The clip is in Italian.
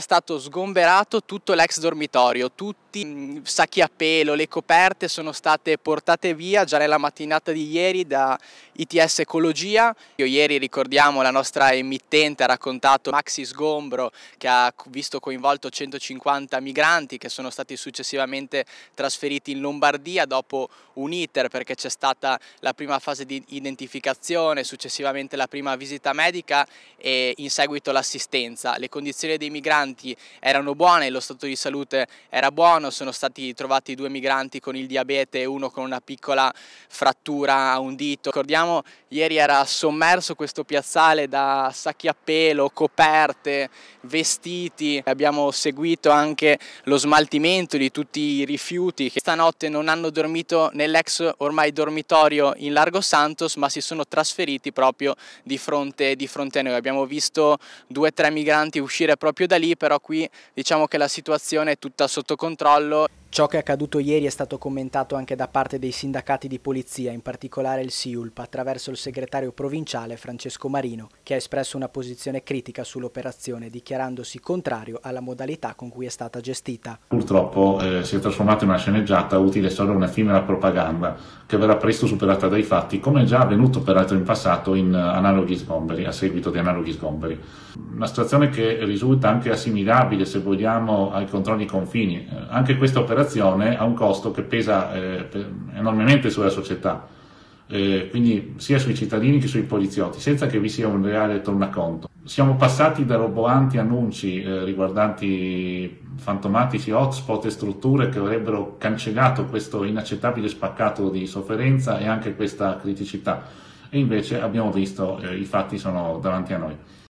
È stato sgomberato tutto l'ex dormitorio, tutti i mm, sacchi a pelo, le coperte sono state portate via già nella mattinata di ieri da ITS Ecologia. Io ieri ricordiamo la nostra emittente ha raccontato Maxi Sgombro che ha visto coinvolto 150 migranti che sono stati successivamente trasferiti in Lombardia dopo un iter perché c'è stata la prima fase di identificazione, successivamente la prima visita medica e in seguito l'assistenza. Le condizioni dei migranti erano buone, lo stato di salute era buono, sono stati trovati due migranti con il diabete e uno con una piccola frattura a un dito. Ricordiamo diciamo ieri era sommerso questo piazzale da sacchi a pelo, coperte, vestiti. Abbiamo seguito anche lo smaltimento di tutti i rifiuti che stanotte non hanno dormito nell'ex ormai dormitorio in Largo Santos ma si sono trasferiti proprio di fronte, di fronte a noi. Abbiamo visto due o tre migranti uscire proprio da lì però qui diciamo che la situazione è tutta sotto controllo. Ciò che è accaduto ieri è stato commentato anche da parte dei sindacati di polizia, in particolare il SIULP, attraverso il segretario provinciale Francesco Marino, che ha espresso una posizione critica sull'operazione, dichiarandosi contrario alla modalità con cui è stata gestita. Purtroppo eh, si è trasformata in una sceneggiata utile solo a un'effimera propaganda che verrà presto superata dai fatti, come è già avvenuto peraltro in passato in eh, analoghi sgomberi, a seguito di analoghi sgomberi. Una situazione che risulta anche assimilabile, se vogliamo, ai controlli confini. Eh, anche questa operazione ha un costo che pesa eh, enormemente sulla società eh, quindi sia sui cittadini che sui poliziotti, senza che vi sia un reale tornaconto. Siamo passati da roboanti annunci eh, riguardanti fantomatici hotspot e strutture che avrebbero cancellato questo inaccettabile spaccato di sofferenza e anche questa criticità. E invece abbiamo visto, eh, i fatti sono davanti a noi.